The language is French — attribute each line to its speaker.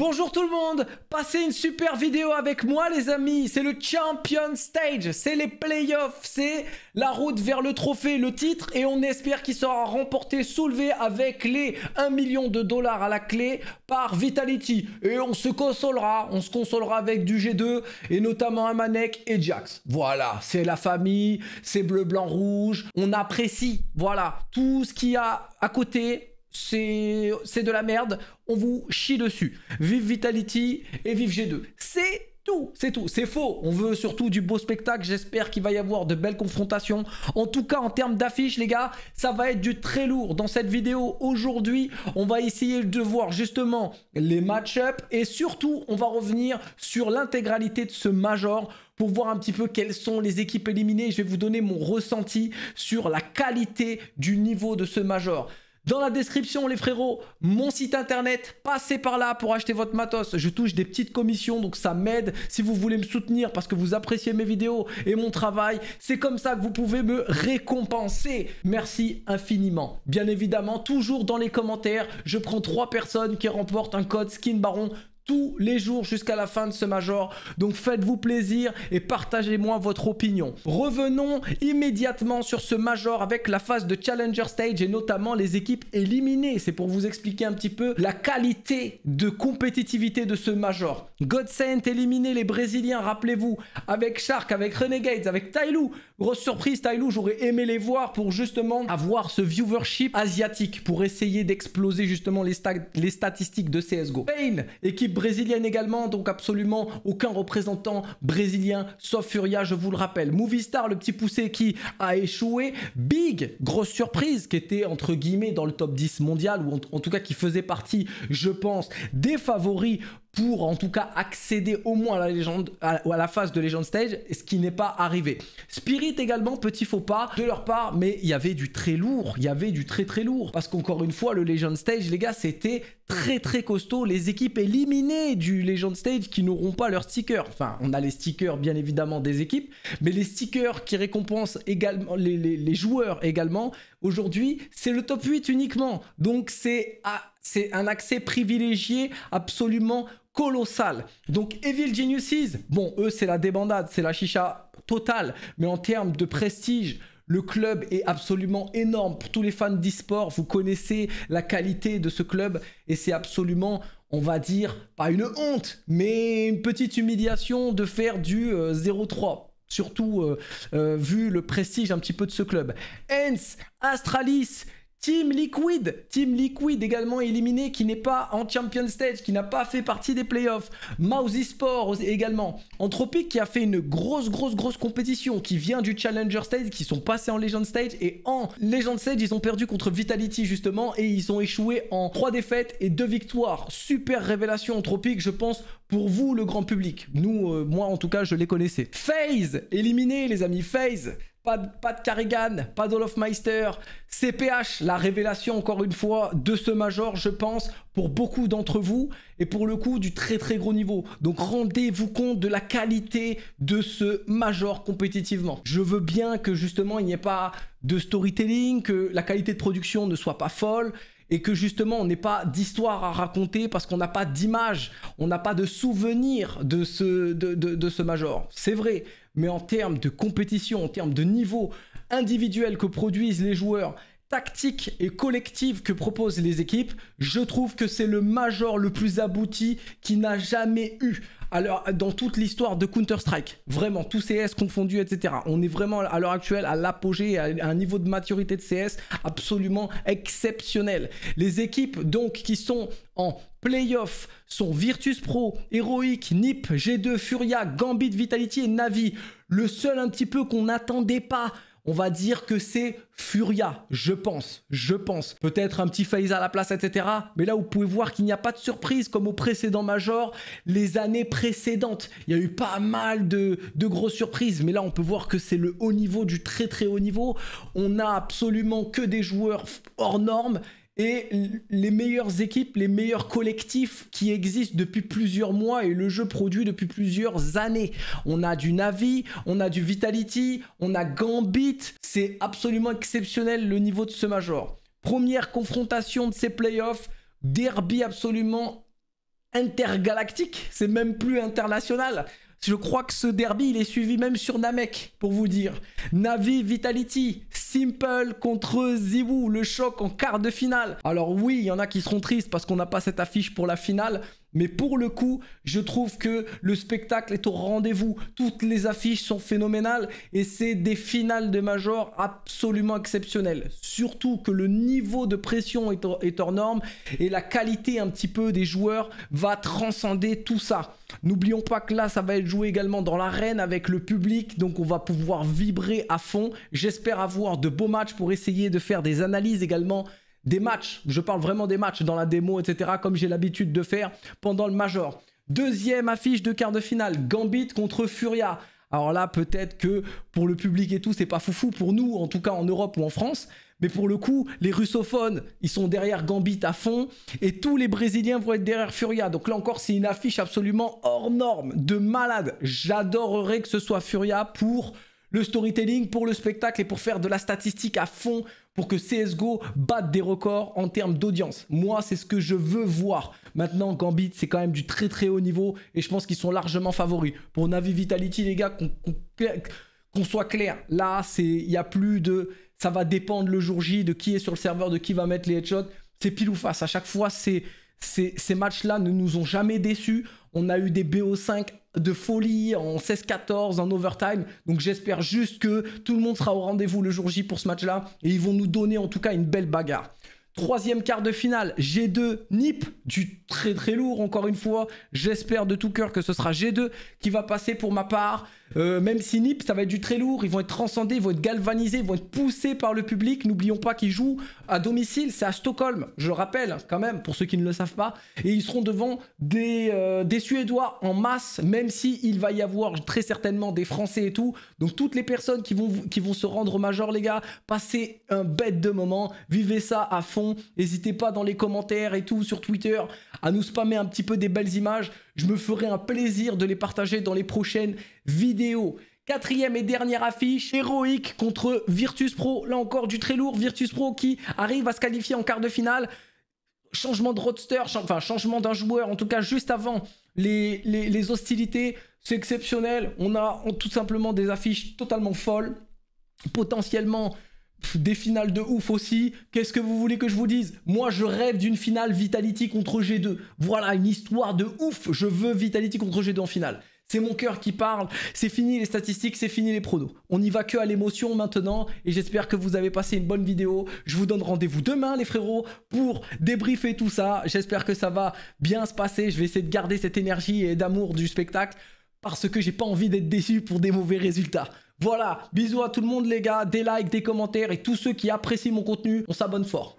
Speaker 1: Bonjour tout le monde Passez une super vidéo avec moi les amis C'est le Champion Stage, c'est les playoffs, c'est la route vers le trophée, le titre et on espère qu'il sera remporté, soulevé avec les 1 million de dollars à la clé par Vitality. Et on se consolera, on se consolera avec du G2 et notamment Amanek et Jax. Voilà, c'est la famille, c'est bleu, blanc, rouge, on apprécie, voilà, tout ce qu'il y a à côté c'est de la merde, on vous chie dessus. Vive Vitality et vive G2. C'est tout, c'est tout, c'est faux. On veut surtout du beau spectacle, j'espère qu'il va y avoir de belles confrontations. En tout cas, en termes d'affiches, les gars, ça va être du très lourd. Dans cette vidéo, aujourd'hui, on va essayer de voir justement les match ups et surtout, on va revenir sur l'intégralité de ce Major pour voir un petit peu quelles sont les équipes éliminées. Je vais vous donner mon ressenti sur la qualité du niveau de ce Major. Dans la description, les frérots, mon site internet, passez par là pour acheter votre matos. Je touche des petites commissions, donc ça m'aide. Si vous voulez me soutenir parce que vous appréciez mes vidéos et mon travail, c'est comme ça que vous pouvez me récompenser. Merci infiniment. Bien évidemment, toujours dans les commentaires, je prends trois personnes qui remportent un code skin baron tous les jours jusqu'à la fin de ce Major. Donc faites-vous plaisir et partagez-moi votre opinion. Revenons immédiatement sur ce Major avec la phase de Challenger Stage et notamment les équipes éliminées. C'est pour vous expliquer un petit peu la qualité de compétitivité de ce Major. Godsent éliminer les Brésiliens, rappelez-vous, avec Shark, avec Renegades, avec Tyloo, Grosse surprise, Tyloo, j'aurais aimé les voir pour justement avoir ce viewership asiatique, pour essayer d'exploser justement les, les, statistiques de CSGO. Pain, équipe brésilienne également, donc absolument aucun représentant brésilien, sauf Furia, je vous le rappelle. Movistar, le petit poussé qui a échoué. Big, grosse surprise, qui était entre guillemets dans le top 10 mondial, ou en tout cas qui faisait partie, je pense, des favoris pour en tout cas accéder au moins à la, légende, à, à la phase de Legend Stage, ce qui n'est pas arrivé. Spirit également, petit faux pas de leur part, mais il y avait du très lourd, il y avait du très très lourd. Parce qu'encore une fois, le Legend Stage, les gars, c'était très très costaud. Les équipes éliminées du Legend Stage qui n'auront pas leurs stickers. Enfin, on a les stickers bien évidemment des équipes, mais les stickers qui récompensent également les, les joueurs également. Aujourd'hui, c'est le top 8 uniquement. Donc ah, c'est un accès privilégié absolument colossal. Donc Evil Geniuses, bon, eux c'est la débandade, c'est la chicha totale, mais en termes de prestige, le club est absolument énorme. Pour tous les fans d'e-sport, vous connaissez la qualité de ce club et c'est absolument, on va dire, pas une honte, mais une petite humiliation de faire du 0-3. Euh, Surtout euh, euh, vu le prestige un petit peu de ce club. Hence, Astralis, Team Liquid, Team Liquid également éliminé, qui n'est pas en Champion Stage, qui n'a pas fait partie des playoffs. Mouse Sport également. Anthropic qui a fait une grosse, grosse, grosse compétition, qui vient du Challenger Stage, qui sont passés en Legend Stage. Et en Legend Stage, ils ont perdu contre Vitality justement, et ils ont échoué en 3 défaites et 2 victoires. Super révélation Anthropic, je pense, pour vous, le grand public. Nous, euh, moi en tout cas, je les connaissais. Phase éliminé les amis, Phase. Pas de, pas de Carrigan, pas d'Olofmeister. CPH, la révélation encore une fois de ce major, je pense, pour beaucoup d'entre vous, et pour le coup du très très gros niveau. Donc rendez-vous compte de la qualité de ce major compétitivement. Je veux bien que justement il n'y ait pas de storytelling, que la qualité de production ne soit pas folle, et que justement on n'est pas d'histoire à raconter parce qu'on n'a pas d'image, on n'a pas de souvenir de ce Major. C'est vrai, mais en termes de compétition, en termes de niveau individuel que produisent les joueurs tactique et collective que proposent les équipes, je trouve que c'est le major le plus abouti qui n'a jamais eu. Alors, dans toute l'histoire de Counter-Strike, vraiment, tous CS confondus, etc. On est vraiment à l'heure actuelle à l'apogée, à un niveau de maturité de CS absolument exceptionnel. Les équipes, donc, qui sont en playoff sont Virtus Pro, Heroic, NIP, G2, Furia, Gambit, Vitality et Navi. Le seul un petit peu qu'on n'attendait pas, on va dire que c'est Furia, je pense, je pense. Peut-être un petit phase à la place, etc. Mais là, vous pouvez voir qu'il n'y a pas de surprise comme au précédent Major, les années précédentes. Il y a eu pas mal de, grosses surprises, mais là, on peut voir que c'est le haut niveau du très très haut niveau. On n'a absolument que des joueurs hors normes et les meilleures équipes, les meilleurs collectifs qui existent depuis plusieurs mois et le jeu produit depuis plusieurs années. On a du Navi, on a du Vitality, on a Gambit. C'est absolument exceptionnel le niveau de ce Major. Première confrontation de ces playoffs, derby absolument intergalactique, c'est même plus international. Je crois que ce derby, il est suivi même sur Namek, pour vous dire. Navi Vitality, Simple contre Zibou, le choc en quart de finale. Alors oui, il y en a qui seront tristes parce qu'on n'a pas cette affiche pour la finale, mais pour le coup, je trouve que le spectacle est au rendez-vous. Toutes les affiches sont phénoménales et c'est des finales de major absolument exceptionnelles. Surtout que le niveau de pression est, est hors norme et la qualité un petit peu des joueurs va transcender tout ça. N'oublions pas que là, ça va être joué également dans l'arène avec le public, donc on va pouvoir vibrer à fond. J'espère avoir de beaux matchs pour essayer de faire des analyses également des matchs, je parle vraiment des matchs dans la démo, etc., comme j'ai l'habitude de faire pendant le Major. Deuxième affiche de quart de finale, Gambit contre Furia. Alors là, peut-être que pour le public et tout, c'est pas foufou pour nous, en tout cas en Europe ou en France. Mais pour le coup, les russophones, ils sont derrière Gambit à fond. Et tous les Brésiliens vont être derrière Furia. Donc là encore, c'est une affiche absolument hors norme, de malade. J'adorerais que ce soit Furia pour le storytelling pour le spectacle et pour faire de la statistique à fond pour que CSGO batte des records en termes d'audience. Moi, c'est ce que je veux voir. Maintenant, Gambit, c'est quand même du très très haut niveau et je pense qu'ils sont largement favoris. Pour Navi Vitality, les gars, qu'on soit clair, là, il n'y a plus de... Ça va dépendre le jour J de qui est sur le serveur, de qui va mettre les headshots. C'est pile ou face. À chaque fois, c'est... Ces, ces matchs-là ne nous ont jamais déçus. On a eu des BO5 de folie en 16-14, en overtime. Donc j'espère juste que tout le monde sera au rendez-vous le jour J pour ce match-là et ils vont nous donner en tout cas une belle bagarre. Troisième quart de finale, G2 NIP, du très très lourd encore une fois. J'espère de tout cœur que ce sera G2 qui va passer pour ma part. Euh, même si Nip, ça va être du très lourd, ils vont être transcendés, ils vont être galvanisés, vont être poussés par le public. N'oublions pas qu'ils jouent à domicile, c'est à Stockholm, je le rappelle quand même, pour ceux qui ne le savent pas. Et ils seront devant des, euh, Suédois en masse, même si il va y avoir très certainement des Français et tout. Donc toutes les personnes qui vont, qui vont se rendre au Major, les gars, passez un bête de moment, vivez ça à fond. N'hésitez pas dans les commentaires et tout sur Twitter à nous spammer un petit peu des belles images. Je me ferai un plaisir de les partager dans les prochaines vidéos. Quatrième et dernière affiche, héroïque contre Virtus Pro. Là encore, du très lourd. Virtus Pro qui arrive à se qualifier en quart de finale. Changement de roadster, enfin changement d'un joueur, en tout cas juste avant les, les hostilités. C'est exceptionnel. On a tout simplement des affiches totalement folles. Potentiellement des finales de ouf aussi. Qu'est-ce que vous voulez que je vous dise Moi, je rêve d'une finale Vitality contre G2. Voilà, une histoire de ouf. Je veux Vitality contre G2 en finale. C'est mon cœur qui parle. C'est fini les statistiques, c'est fini les pronos. On n'y va que à l'émotion maintenant. Et j'espère que vous avez passé une bonne vidéo. Je vous donne rendez-vous demain, les frérots, pour débriefer tout ça. J'espère que ça va bien se passer. Je vais essayer de garder cette énergie et d'amour du spectacle parce que j'ai pas envie d'être déçu pour des mauvais résultats. Voilà, bisous à tout le monde les gars, des likes, des commentaires et tous ceux qui apprécient mon contenu, on s'abonne fort.